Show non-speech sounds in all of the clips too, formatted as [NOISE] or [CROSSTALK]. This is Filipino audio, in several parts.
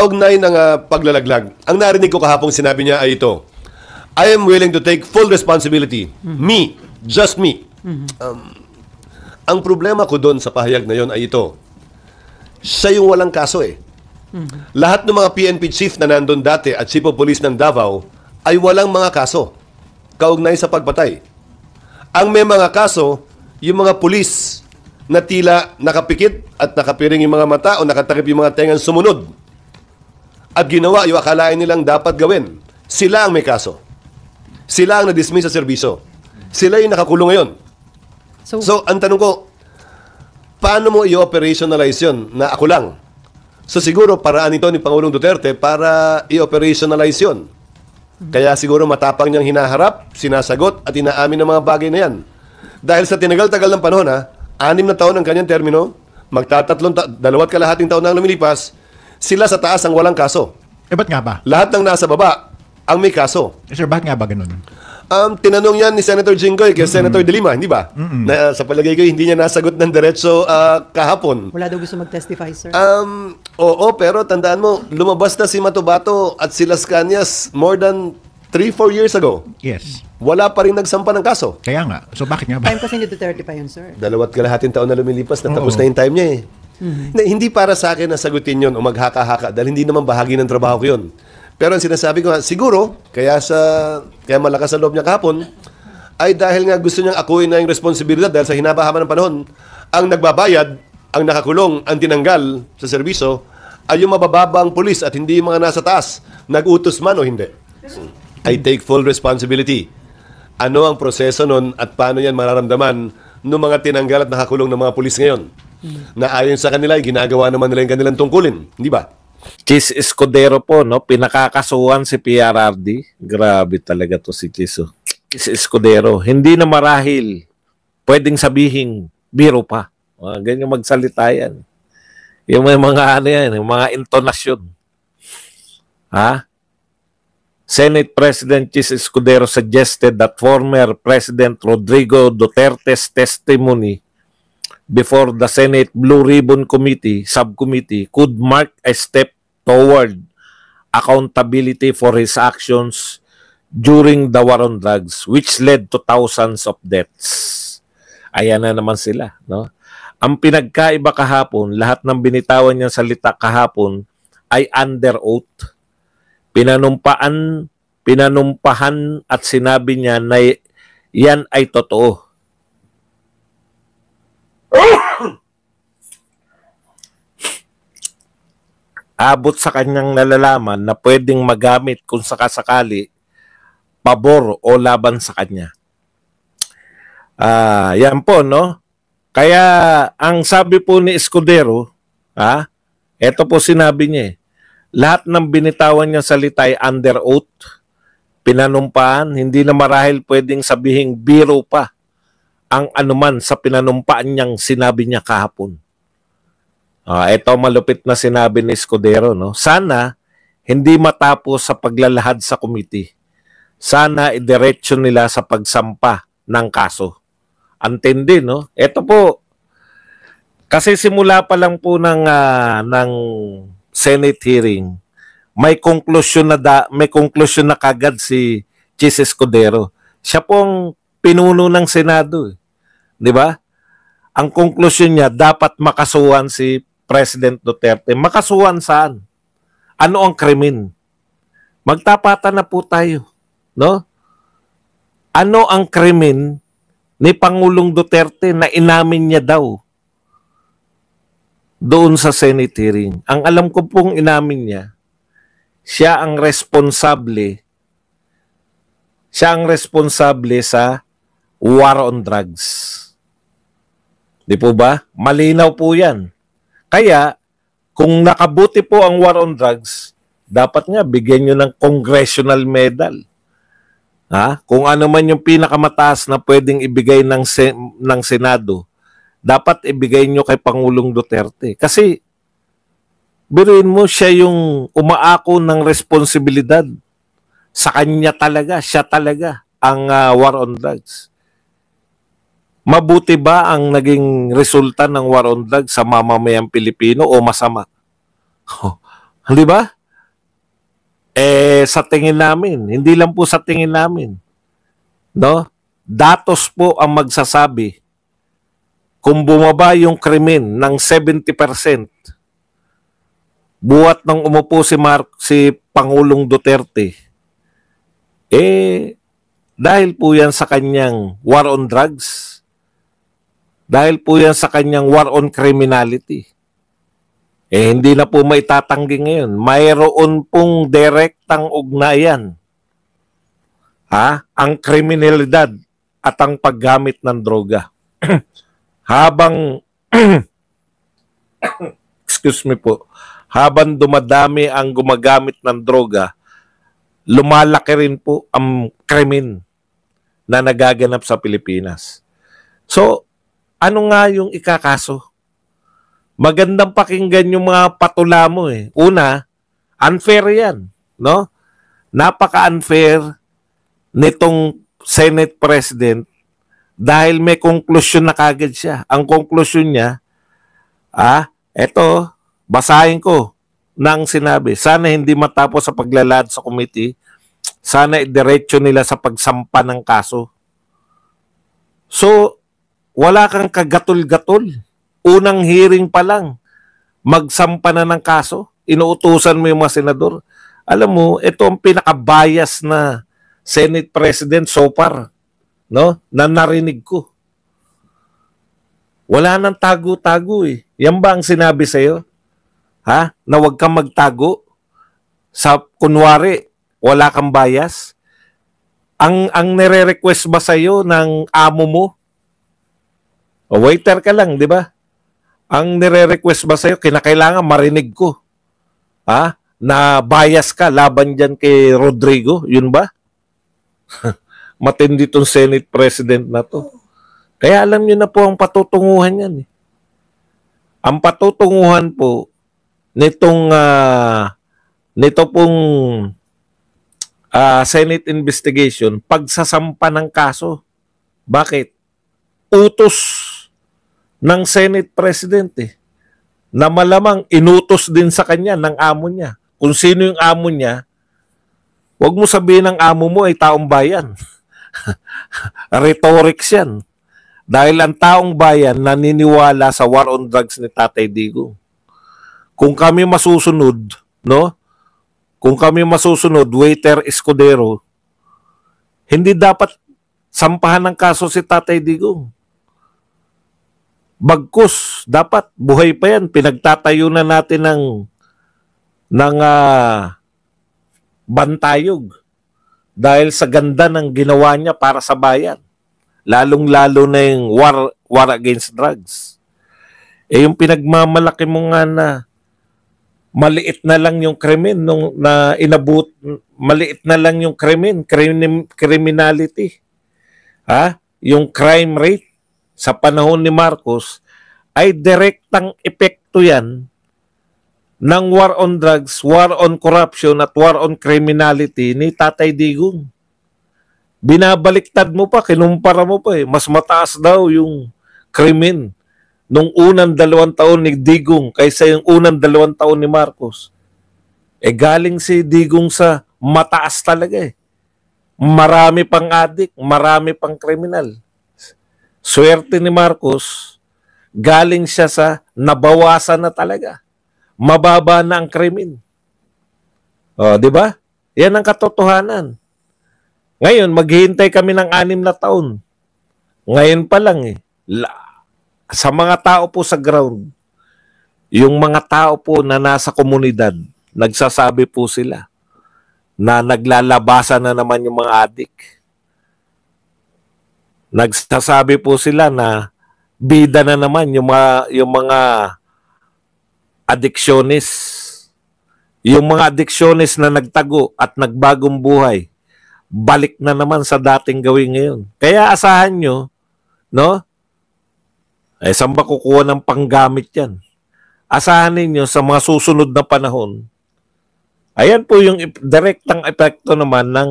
kaugnay ng uh, paglalaglag, ang narinig ko kahapon sinabi niya ay ito, I am willing to take full responsibility. Mm-hmm. Me. Just me. Mm-hmm. Um, ang problema ko doon sa pahayag na yon ay ito. Siya yung walang kaso eh. Mm-hmm. Lahat ng mga PNP chief na nandun dati at chief of police ng Davao ay walang mga kaso kaugnay sa pagpatay. Ang may mga kaso, yung mga pulis na tila nakapikit at nakapiring yung mga mata o nakatakip yung mga tengang sumunod at ginawa yung akalain nilang dapat gawin. Sila ang may kaso. Sila ang na-dismiss sa serbisyo. Sila yung nakakulong ngayon. So, so ang tanong ko, paano mo i-operationalize yun na ako lang? So siguro paraan ito ni Pangulong Duterte para i-operationalize yun. Kaya siguro matapang niyang hinaharap, sinasagot at inaamin ng mga bagay na yan. Dahil sa tinagal-tagal ng panahon ha, anim na taon ang kanyang termino, magtatatlong ta- dalawat kalahating taon na ang lumilipas, sila sa taas ang walang kaso. Eh, ba't nga ba? Lahat ng nasa baba ang may kaso. Eh, sir, bakit nga ba ganun? Um, tinanong yan ni Senator Jinggoy kay mm-hmm. Senator De Lima, hindi ba? Mm-hmm. Na, sa palagay ko, hindi niya nasagot ng diretso uh, kahapon. Wala daw gusto mag-testify, sir. Um, oo, pero tandaan mo, lumabas na si Matubato at si Las Cañas more than 3-4 years ago. Yes. Wala pa rin nagsampa ng kaso. Kaya nga. So bakit nga ba? Time kasi ni Duterte pa yun, sir. Dalawat kalahating taon na lumilipas, natapos na yung time niya eh. Mm-hmm. Na hindi para sa akin na sagutin yon o maghaka-haka dahil hindi naman bahagi ng trabaho ko yun. Pero ang sinasabi ko, siguro, kaya sa kaya malakas ang loob niya kahapon, ay dahil nga gusto niyang akuin na yung responsibilidad dahil sa hinabahaman ng panahon, ang nagbabayad, ang nakakulong, ang tinanggal sa serbisyo, ay yung mabababang pulis at hindi yung mga nasa taas, nagutos man o hindi. I take full responsibility. Ano ang proseso nun at paano yan mararamdaman ng mga tinanggal at nakakulong ng mga pulis ngayon? na ayon sa kanila, ay ginagawa naman nila yung kanilang tungkulin. Di ba? Chis Escudero po, no? Pinakakasuhan si PRRD. Grabe talaga to si Chiso. Oh. Chis Escudero. Hindi na marahil. Pwedeng sabihin, biro pa. Mga ganyan magsalita yan. Yung may mga ano yan, yung mga intonasyon. Ha? Senate President Chis Escudero suggested that former President Rodrigo Duterte's testimony before the Senate Blue Ribbon Committee, subcommittee, could mark a step toward accountability for his actions during the war on drugs, which led to thousands of deaths. Ayan na naman sila. No? Ang pinagkaiba kahapon, lahat ng binitawan niyang salita kahapon ay under oath. Pinanumpaan, pinanumpahan at sinabi niya na yan ay totoo Abot sa kanyang nalalaman na pwedeng magamit kung sakasakali pabor o laban sa kanya. Ah, yan po no. Kaya ang sabi po ni Escudero, ha? ito po sinabi niya eh, Lahat ng binitawan niyang salita ay under oath. Pinanumpaan, hindi na marahil pwedeng sabihing biro pa ang anuman sa pinanumpaan niyang sinabi niya kahapon. Uh, ah, ito malupit na sinabi ni Escudero. No? Sana hindi matapos sa paglalahad sa committee. Sana idiretso nila sa pagsampa ng kaso. Antindi, no? Ito po, kasi simula pa lang po ng, uh, ng Senate hearing, may konklusyon na da, may konklusyon na kagad si Chis Escudero. Siya pong pinuno ng Senado. Eh. Di ba? Ang conclusion niya, dapat makasuhan si President Duterte. Makasuhan saan? Ano ang krimen? Magtapatan na po tayo. No? Ano ang krimen ni Pangulong Duterte na inamin niya daw doon sa Senate hearing? Ang alam ko pong inamin niya, siya ang responsable siya ang responsable sa war on drugs. Di po ba? Malinaw po yan. Kaya, kung nakabuti po ang war on drugs, dapat nga bigyan nyo ng congressional medal. Ha? Kung ano man yung pinakamataas na pwedeng ibigay ng, sen- ng Senado, dapat ibigay nyo kay Pangulong Duterte. Kasi, biruin mo, siya yung umaako ng responsibilidad. Sa kanya talaga, siya talaga ang uh, war on drugs. Mabuti ba ang naging resulta ng war on drugs sa mamamayang Pilipino o masama? hindi oh, ba? Eh, sa tingin namin, hindi lang po sa tingin namin. No? Datos po ang magsasabi kung bumaba yung krimen ng 70%, buwat ng umupo si Mark si Pangulong Duterte eh dahil po yan sa kanyang war on drugs dahil po yan sa kanyang war on criminality. Eh, hindi na po maitatanggi ngayon. Mayroon pong direktang ugnayan ha, ang kriminalidad at ang paggamit ng droga. [CLEARS THROAT] habang [CLEARS THROAT] excuse me po, habang dumadami ang gumagamit ng droga, lumalaki rin po ang krimen na nagaganap sa Pilipinas. So, ano nga yung ikakaso? Magandang pakinggan yung mga patula mo eh. Una, unfair yan, no? Napaka-unfair nitong Senate President dahil may konklusyon na kagad siya. Ang konklusyon niya, ah, eto, basahin ko nang sinabi. Sana hindi matapos sa paglalad sa committee. Sana idiretso nila sa pagsampa ng kaso. So, wala kang kagatol-gatol. Unang hearing pa lang, magsampa na ng kaso, inuutusan mo yung mga senador. Alam mo, ito ang pinakabias na Senate President so far, no? Na narinig ko. Wala nang tago-tago eh. Yan ba ang sinabi sa'yo? Ha? Na huwag kang magtago? Sa, kunwari, wala kang bias? Ang, ang nire-request ba sa'yo ng amo mo o waiter ka lang, di ba? Ang nire-request ba sa'yo, kinakailangan marinig ko. Ha? Na bias ka laban dyan kay Rodrigo, yun ba? [LAUGHS] Matindi tong Senate President na to. Kaya alam nyo na po ang patutunguhan yan. Eh. Ang patutunguhan po nitong uh, nito pong uh, Senate investigation, pagsasampa ng kaso. Bakit? Utos ng Senate President eh, na malamang inutos din sa kanya ng amo niya. Kung sino yung amo niya, wag mo sabihin ng amo mo ay taong bayan. [LAUGHS] Rhetorics yan. Dahil ang taong bayan naniniwala sa war on drugs ni Tatay Digo. Kung kami masusunod, no? Kung kami masusunod, waiter Escudero, hindi dapat sampahan ng kaso si Tatay Digong. Bagkus, dapat buhay pa yan. Pinagtatayo na natin ng ng uh, bantayog dahil sa ganda ng ginawa niya para sa bayan. Lalong-lalo na yung war, war against drugs. Eh yung pinagmamalaki mo nga na maliit na lang yung krimen nung na inabot maliit na lang yung krimen, krimin, criminality. Ha? Yung crime rate sa panahon ni Marcos ay direktang epekto yan ng war on drugs, war on corruption at war on criminality ni Tatay Digong. Binabaliktad mo pa, kinumpara mo pa eh. Mas mataas daw yung krimen nung unang dalawang taon ni Digong kaysa yung unang dalawang taon ni Marcos. Eh galing si Digong sa mataas talaga eh. Marami pang adik, marami pang kriminal swerte ni Marcos, galing siya sa nabawasan na talaga. Mababa na ang krimen. O, di ba? Yan ang katotohanan. Ngayon, maghihintay kami ng anim na taon. Ngayon pa lang eh. La, sa mga tao po sa ground, yung mga tao po na nasa komunidad, nagsasabi po sila na naglalabasan na naman yung mga addict nagsasabi po sila na bida na naman yung mga, yung mga addictionist. Yung mga addictionist na nagtago at nagbagong buhay, balik na naman sa dating gawin ngayon. Kaya asahan nyo, no? Eh, saan ba kukuha ng panggamit yan? Asahan ninyo sa mga susunod na panahon. Ayan po yung direktang epekto naman ng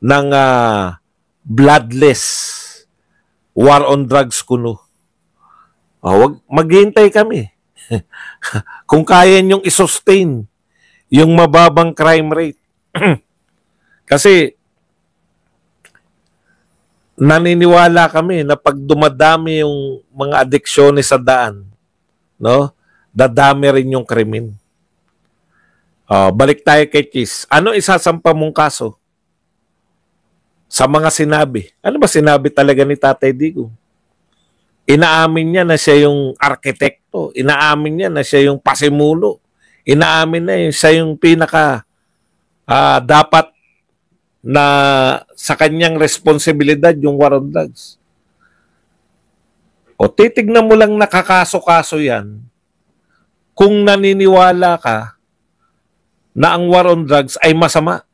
ng uh, bloodless war on drugs kuno. Oh, wag maghintay kami. [LAUGHS] Kung kaya niyong i-sustain yung mababang crime rate. [CLEARS THROAT] Kasi naniniwala kami na pag dumadami yung mga adiksyones sa daan, no? Dadami rin yung krimen. Uh, balik tayo kay Chis. Ano isasampa mong kaso? sa mga sinabi. Ano ba sinabi talaga ni Tatay Digo? Inaamin niya na siya yung arkitekto. Inaamin niya na siya yung pasimulo. Inaamin na yun, siya yung pinaka uh, dapat na sa kanyang responsibilidad yung war on drugs. O titignan mo lang nakakaso-kaso yan kung naniniwala ka na ang war on drugs ay masama